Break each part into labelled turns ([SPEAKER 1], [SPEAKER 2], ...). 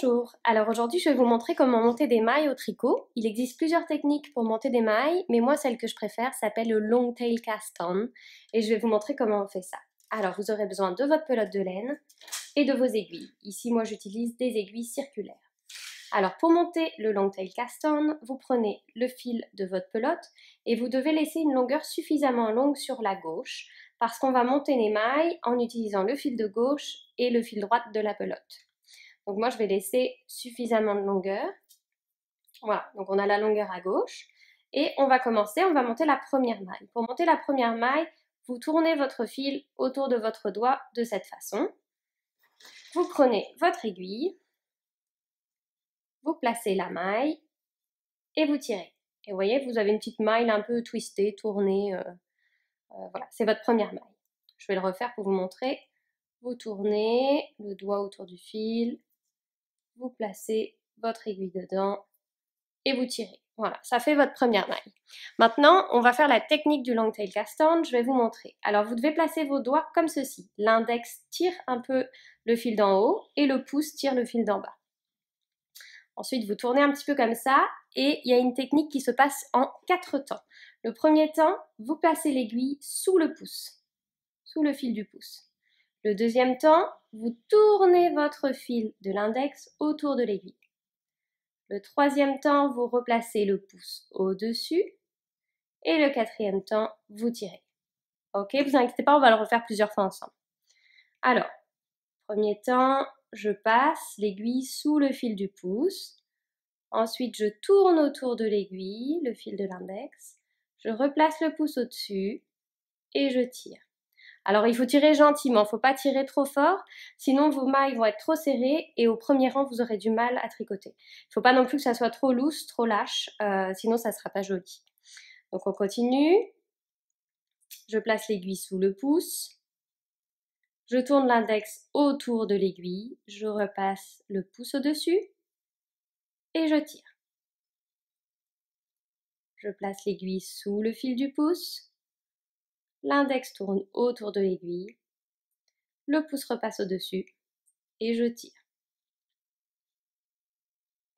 [SPEAKER 1] Bonjour, alors aujourd'hui je vais vous montrer comment monter des mailles au tricot. Il existe plusieurs techniques pour monter des mailles, mais moi celle que je préfère s'appelle le long tail cast on et je vais vous montrer comment on fait ça. Alors vous aurez besoin de votre pelote de laine et de vos aiguilles. Ici moi j'utilise des aiguilles circulaires. Alors pour monter le long tail cast on, vous prenez le fil de votre pelote et vous devez laisser une longueur suffisamment longue sur la gauche parce qu'on va monter les mailles en utilisant le fil de gauche et le fil droite de la pelote. Donc moi, je vais laisser suffisamment de longueur. Voilà, donc on a la longueur à gauche. Et on va commencer, on va monter la première maille. Pour monter la première maille, vous tournez votre fil autour de votre doigt de cette façon. Vous prenez votre aiguille, vous placez la maille et vous tirez. Et vous voyez, vous avez une petite maille un peu twistée, tournée. Euh, euh, voilà, c'est votre première maille. Je vais le refaire pour vous montrer. Vous tournez le doigt autour du fil, vous placez votre aiguille dedans et vous tirez. Voilà, ça fait votre première maille. Maintenant, on va faire la technique du long tail cast on, je vais vous montrer. Alors, vous devez placer vos doigts comme ceci. L'index tire un peu le fil d'en haut et le pouce tire le fil d'en bas. Ensuite, vous tournez un petit peu comme ça et il y a une technique qui se passe en quatre temps. Le premier temps, vous placez l'aiguille sous le pouce, sous le fil du pouce. Le deuxième temps, vous tournez votre fil de l'index autour de l'aiguille. Le troisième temps, vous replacez le pouce au-dessus. Et le quatrième temps, vous tirez. Ok, vous inquiétez pas, on va le refaire plusieurs fois ensemble. Alors, premier temps, je passe l'aiguille sous le fil du pouce. Ensuite, je tourne autour de l'aiguille, le fil de l'index. Je replace le pouce au-dessus et je tire. Alors il faut tirer gentiment, il ne faut pas tirer trop fort, sinon vos mailles vont être trop serrées et au premier rang vous aurez du mal à tricoter. Il ne faut pas non plus que ça soit trop lousse, trop lâche, euh, sinon ça ne sera pas joli. Donc on continue. Je place l'aiguille sous le pouce. Je tourne l'index autour de l'aiguille, je repasse le pouce au-dessus et je tire. Je place l'aiguille sous le fil du pouce l'index tourne autour de l'aiguille, le pouce repasse au-dessus et je tire.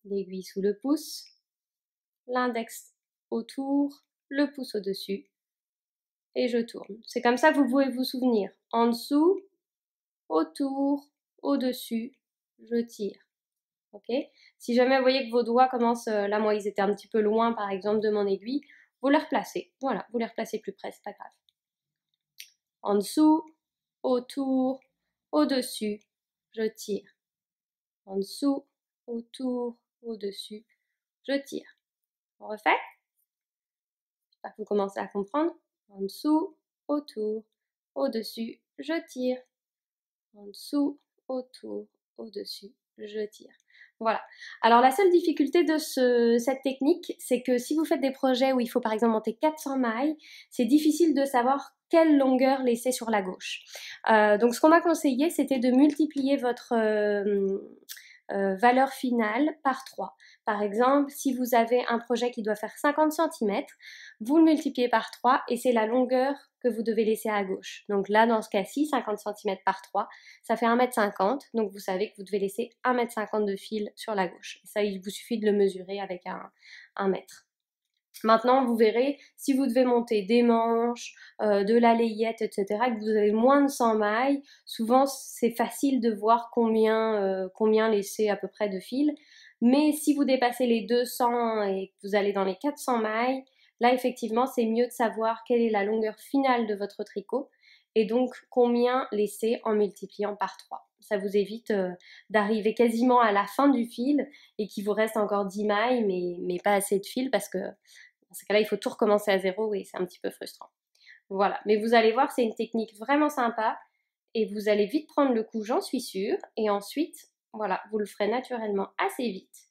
[SPEAKER 1] L'aiguille sous le pouce, l'index autour, le pouce au-dessus et je tourne. C'est comme ça que vous pouvez vous souvenir. En dessous, autour, au-dessus, je tire. si jamais vous voyez que vos doigts commencent, euh, là moi ils étaient un petit peu loin par exemple de mon aiguille, vous les replacez. Voilà, vous les replacez plus près, c'est pas grave en dessous, autour, au-dessus, je tire. En dessous, autour, au-dessus, je tire. On refait que vous commencez à comprendre. En dessous, autour, au-dessus, je tire. En dessous, autour, au-dessus, je tire. Voilà. Alors la seule difficulté de cette technique, c'est que si vous faites des projets où il faut par exemple monter 400 mailles, c'est difficile de savoir quelle longueur laisser sur la gauche. Euh, donc ce qu'on m'a conseillé, c'était de multiplier votre euh, euh, valeur finale par 3 par exemple, si vous avez un projet qui doit faire 50 cm, vous le multipliez par 3 et c'est la longueur que vous devez laisser à gauche. Donc là, dans ce cas-ci, 50 cm par 3, ça fait 1m50. Donc vous savez que vous devez laisser 1m50 de fil sur la gauche. Ça, il vous suffit de le mesurer avec un, mètre. Maintenant, vous verrez, si vous devez monter des manches, euh, de la layette, etc., que vous avez moins de 100 mailles, souvent c'est facile de voir combien, euh, combien laisser à peu près de fil. Mais si vous dépassez les 200 et que vous allez dans les 400 mailles, là effectivement c'est mieux de savoir quelle est la longueur finale de votre tricot et donc combien laisser en multipliant par 3. Ça vous évite euh, d'arriver quasiment à la fin du fil et qu'il vous reste encore 10 mailles mais, mais pas assez de fil parce que dans ce cas-là il faut tout recommencer à zéro et c'est un petit peu frustrant. Voilà, mais vous allez voir c'est une technique vraiment sympa et vous allez vite prendre le coup, j'en suis sûre. Et ensuite, voilà, vous le ferez naturellement assez vite.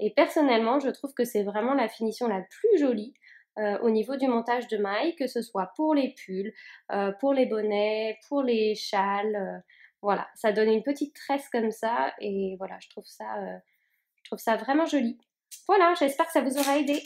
[SPEAKER 1] Et personnellement, je trouve que c'est vraiment la finition la plus jolie euh, au niveau du montage de mailles, que ce soit pour les pulls, euh, pour les bonnets, pour les châles. Euh, voilà, ça donne une petite tresse comme ça et voilà, je trouve ça, je trouve ça vraiment joli. Voilà, j'espère que ça vous aura aidé.